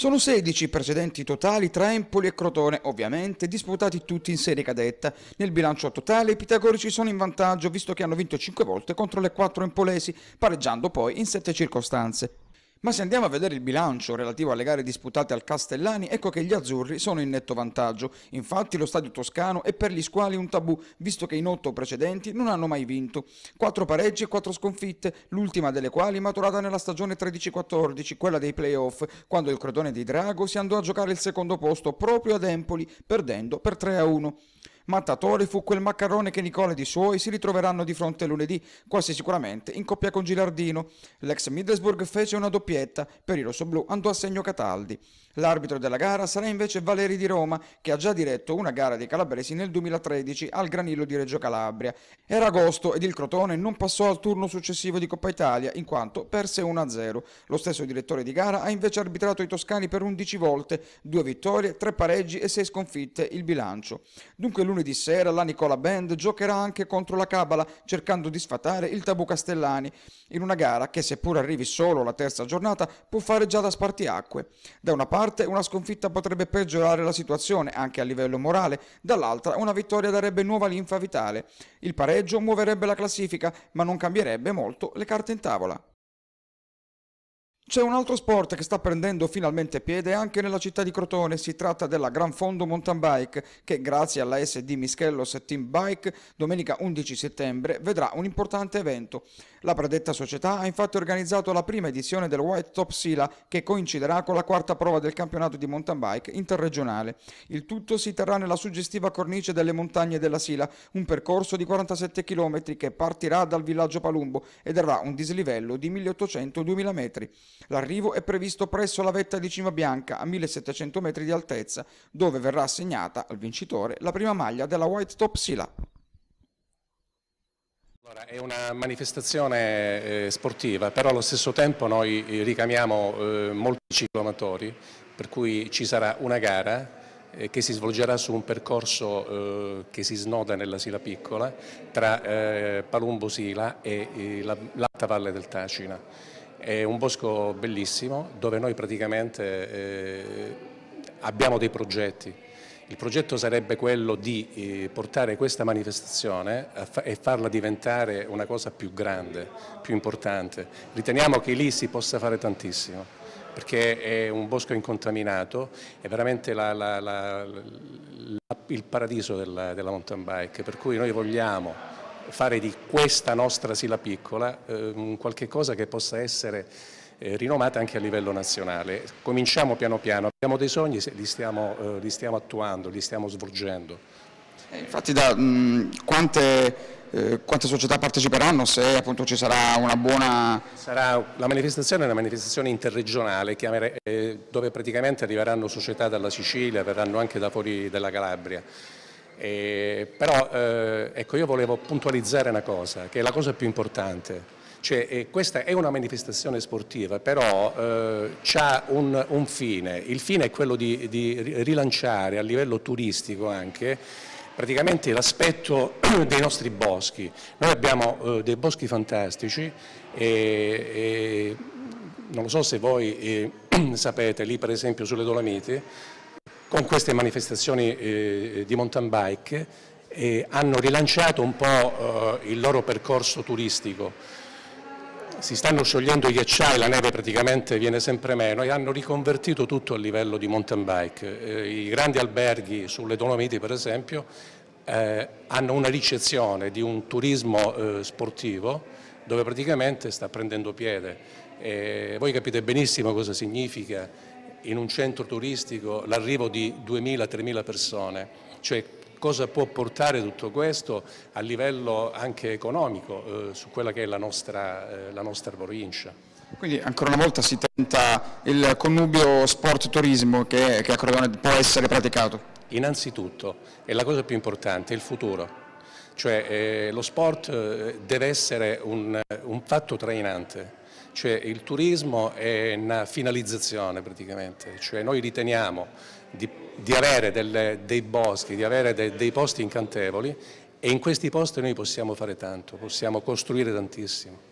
Sono 16 i precedenti totali tra Empoli e Crotone, ovviamente disputati tutti in serie cadetta. Nel bilancio totale i pitagorici sono in vantaggio visto che hanno vinto 5 volte contro le 4 empolesi, pareggiando poi in 7 circostanze. Ma se andiamo a vedere il bilancio relativo alle gare disputate al Castellani, ecco che gli azzurri sono in netto vantaggio. Infatti lo stadio toscano è per gli squali un tabù, visto che in otto precedenti non hanno mai vinto. Quattro pareggi e quattro sconfitte, l'ultima delle quali maturata nella stagione 13-14, quella dei playoff, quando il Crotone di Drago si andò a giocare il secondo posto proprio ad Empoli, perdendo per 3-1. Mattatore fu quel maccarrone che Nicola e i suoi si ritroveranno di fronte lunedì, quasi sicuramente in coppia con Gilardino. L'ex Middlesbrough fece una doppietta, per i rossoblù andò a segno Cataldi. L'arbitro della gara sarà invece Valeri di Roma, che ha già diretto una gara dei calabresi nel 2013 al Granillo di Reggio Calabria. Era agosto ed il Crotone non passò al turno successivo di Coppa Italia, in quanto perse 1-0. Lo stesso direttore di gara ha invece arbitrato i toscani per 11 volte, 2 vittorie, 3 pareggi e 6 sconfitte il bilancio. Dunque lunedì lunedì sera la Nicola Band giocherà anche contro la Cabala, cercando di sfatare il tabù Castellani, in una gara che seppur arrivi solo alla terza giornata può fare già da spartiacque. Da una parte una sconfitta potrebbe peggiorare la situazione anche a livello morale, dall'altra una vittoria darebbe nuova linfa vitale. Il pareggio muoverebbe la classifica, ma non cambierebbe molto le carte in tavola. C'è un altro sport che sta prendendo finalmente piede anche nella città di Crotone, si tratta della Gran Fondo Mountain Bike che grazie alla SD Mischellos Team Bike domenica 11 settembre vedrà un importante evento. La predetta società ha infatti organizzato la prima edizione del White Top Sila che coinciderà con la quarta prova del campionato di mountain bike interregionale. Il tutto si terrà nella suggestiva cornice delle montagne della Sila, un percorso di 47 km che partirà dal villaggio Palumbo ed avrà un dislivello di 1800-2000 metri. L'arrivo è previsto presso la vetta di Cima Bianca a 1700 metri di altezza, dove verrà assegnata al vincitore la prima maglia della White Top Sila. Allora, è una manifestazione eh, sportiva, però allo stesso tempo noi eh, ricamiamo eh, molti cicloamatori, per cui ci sarà una gara eh, che si svolgerà su un percorso eh, che si snoda nella Sila Piccola tra eh, Palumbo Sila e eh, l'alta valle del Tacina. È un bosco bellissimo dove noi praticamente eh, abbiamo dei progetti. Il progetto sarebbe quello di eh, portare questa manifestazione e farla diventare una cosa più grande, più importante. Riteniamo che lì si possa fare tantissimo, perché è un bosco incontaminato, è veramente la, la, la, il paradiso della, della mountain bike, per cui noi vogliamo fare di questa nostra Sila Piccola eh, qualcosa che possa essere eh, rinomata anche a livello nazionale. Cominciamo piano piano, abbiamo dei sogni, li stiamo, eh, li stiamo attuando, li stiamo svolgendo. Eh, infatti da, mh, mm, quante... Eh, quante società parteciperanno se appunto ci sarà una buona... Sarà la manifestazione è una manifestazione interregionale chiamere, eh, dove praticamente arriveranno società dalla Sicilia, verranno anche da fuori della Calabria. E, eh, però eh, ecco, io volevo puntualizzare una cosa, che è la cosa più importante. Cioè, eh, questa è una manifestazione sportiva, però eh, ha un, un, fine. Il fine è quello di, di rilanciare a livello turistico anche praticamente l'aspetto dei nostri boschi. Noi abbiamo eh, dei boschi fantastici e, e, non lo so se voi eh, sapete, lì per esempio sulle Dolomiti con queste manifestazioni eh, eh di mountain bike eh, hanno rilanciato un po' eh, il loro percorso turistico. Si stanno sciogliendo i ghiacciai, la neve praticamente viene sempre meno e hanno riconvertito tutto a livello di mountain bike. Eh, I grandi alberghi sulle Dolomiti per esempio eh, hanno una ricezione di un turismo sportivo dove praticamente sta prendendo piede. voi capite benissimo cosa significa in un centro turistico l'arrivo di 2.000-3.000 persone, cioè cosa può portare tutto questo a livello anche economico eh, su quella che è la nostra, eh, la nostra provincia. Quindi ancora una volta si tenta il connubio sport-turismo che, che a Crotone può essere praticato? Innanzitutto, e la cosa più importante, il futuro. Cioè eh, lo sport eh, deve essere un, un fatto trainante, cioè il turismo è una finalizzazione praticamente, cioè noi riteniamo di, di avere delle, dei boschi, di avere de, dei posti incantevoli e in questi posti noi possiamo fare tanto, possiamo costruire tantissimo.